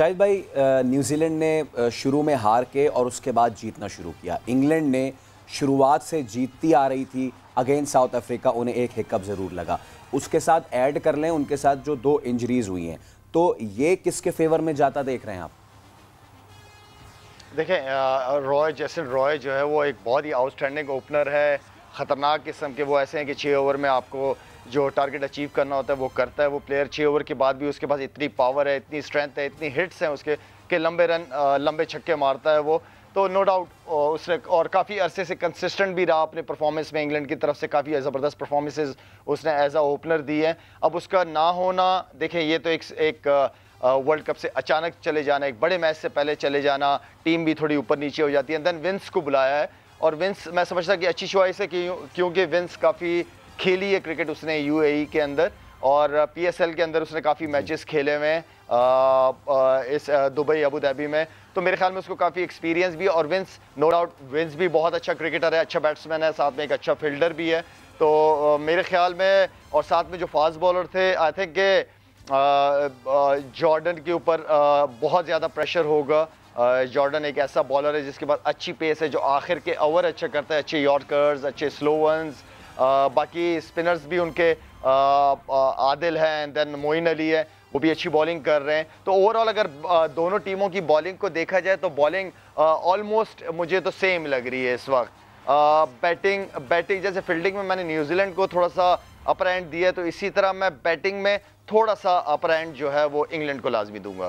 शाहिद भाई न्यूजीलैंड ने शुरू में हार के और उसके बाद जीतना शुरू किया इंग्लैंड ने शुरुआत से जीतती आ रही थी अगेंस्ट साउथ अफ्रीका उन्हें एक हिकअप ज़रूर लगा उसके साथ ऐड कर लें उनके साथ जो दो इंजरीज हुई हैं तो ये किसके फेवर में जाता देख रहे हैं आप देखें रॉय जैसन रॉय जो है वो एक बहुत ही आउटस्टैंडिंग ओपनर है ख़तरनाक किस्म के वो ऐसे हैं कि छः ओवर में आपको जो टारगेट अचीव करना होता है वो करता है वो प्लेयर छः ओवर के बाद भी उसके पास इतनी पावर है इतनी स्ट्रेंथ है इतनी हिट्स हैं उसके के लंबे रन लंबे छक्के मारता है वो तो नो डाउट उसने और काफ़ी अरसे से कंसिस्टेंट भी रहा अपने परफॉर्मेंस में इंग्लैंड की तरफ से काफ़ी ज़बरदस्त परफॉर्मेंसेज उसने एज आ ओपनर दी है अब उसका ना होना देखें ये तो एक एक वर्ल्ड कप से अचानक चले जाना एक बड़े मैच से पहले चले जाना टीम भी थोड़ी ऊपर नीचे हो जाती है देन विंस को बुलाया है और विंस मैं समझता कि अच्छी चॉइस है क्योंकि विंस काफ़ी खेली है क्रिकेट उसने यूएई e के अंदर और पीएसएल uh, के अंदर उसने काफ़ी मैचेस खेले हुए हैं uh, uh, इस दुबई अबू धाबी में तो मेरे ख्याल में उसको काफ़ी एक्सपीरियंस भी और विंस नो डाउट विंस भी बहुत अच्छा क्रिकेटर है अच्छा बैट्समैन है साथ में एक अच्छा फील्डर भी है तो मेरे ख्याल में और साथ में जो फास्ट बॉलर थे आई थिंक के जॉर्डन के ऊपर बहुत ज़्यादा प्रेशर होगा जॉर्डन एक ऐसा बॉलर है जिसके पास अच्छी पेस है जो आखिर के ओवर अच्छे करता है अच्छे यॉर्कर्स अच्छे स्लोवंस बाकी स्पिनर्स भी उनके आदिल हैं एंड देन मोइन अली है वो भी अच्छी बॉलिंग कर रहे हैं तो ओवरऑल अगर दोनों टीमों की बॉलिंग को देखा जाए तो बॉलिंग ऑलमोस्ट मुझे तो सेम लग रही है इस वक्त बैटिंग बैटिंग जैसे फील्डिंग में मैंने न्यूजीलैंड को थोड़ा सा अपर एंड दिया तो इसी तरह मैं बैटिंग में थोड़ा सा अपर एंड जो है वो इंग्लैंड को लाजमी दूंगा